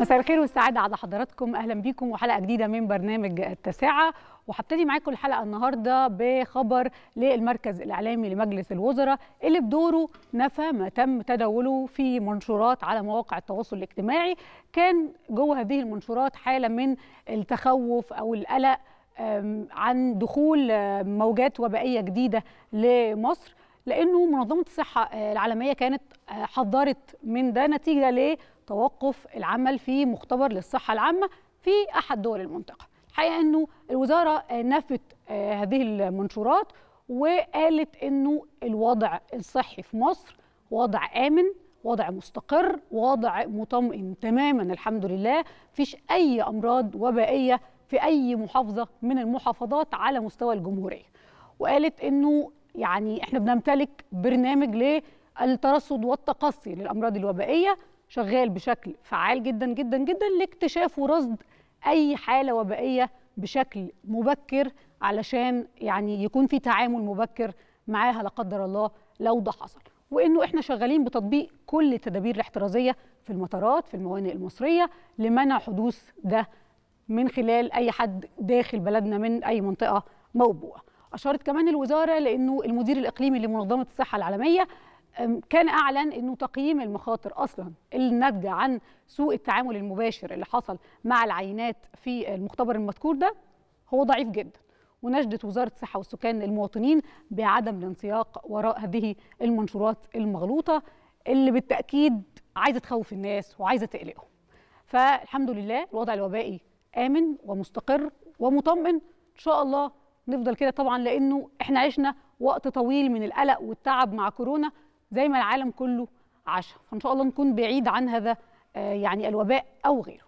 مساء الخير والسعادة على حضراتكم أهلا بيكم وحلقة جديدة من برنامج التساعه وهبتدي معاكم الحلقة النهاردة بخبر للمركز الإعلامي لمجلس الوزراء اللي بدوره نفى ما تم تداوله في منشورات على مواقع التواصل الاجتماعي كان جوه هذه المنشورات حالة من التخوف أو القلق عن دخول موجات وبائية جديدة لمصر لانه منظمه الصحه العالميه كانت آه، حذرت من ده نتيجه لتوقف العمل في مختبر للصحه العامه في احد دول المنطقه الحقيقه انه الوزاره آه، نفت آه، هذه المنشورات وقالت انه الوضع الصحي في مصر وضع امن وضع مستقر وضع مطمئن تماما الحمد لله فيش اي امراض وبائيه في اي محافظه من المحافظات على مستوى الجمهوريه وقالت انه يعني احنا بنمتلك برنامج للترصد والتقصي للامراض الوبائيه شغال بشكل فعال جدا جدا جدا لاكتشاف ورصد اي حاله وبائيه بشكل مبكر علشان يعني يكون في تعامل مبكر معاها لا قدر الله لو ده حصل وانه احنا شغالين بتطبيق كل التدابير الاحترازيه في المطارات في الموانئ المصريه لمنع حدوث ده من خلال اي حد داخل بلدنا من اي منطقه موبوءه اشارت كمان الوزاره لانه المدير الاقليمي لمنظمه الصحه العالميه كان اعلن انه تقييم المخاطر اصلا الناتجه عن سوء التعامل المباشر اللي حصل مع العينات في المختبر المذكور ده هو ضعيف جدا ونجدت وزاره الصحه والسكان المواطنين بعدم الانسياق وراء هذه المنشورات المغلوطه اللي بالتاكيد عايزه تخوف الناس وعايزه تقلقهم فالحمد لله الوضع الوبائي امن ومستقر ومطمئن ان شاء الله نفضل كده طبعا لانه احنا عشنا وقت طويل من القلق والتعب مع كورونا زي ما العالم كله عاش فان شاء الله نكون بعيد عن هذا آه، يعني الوباء او غيره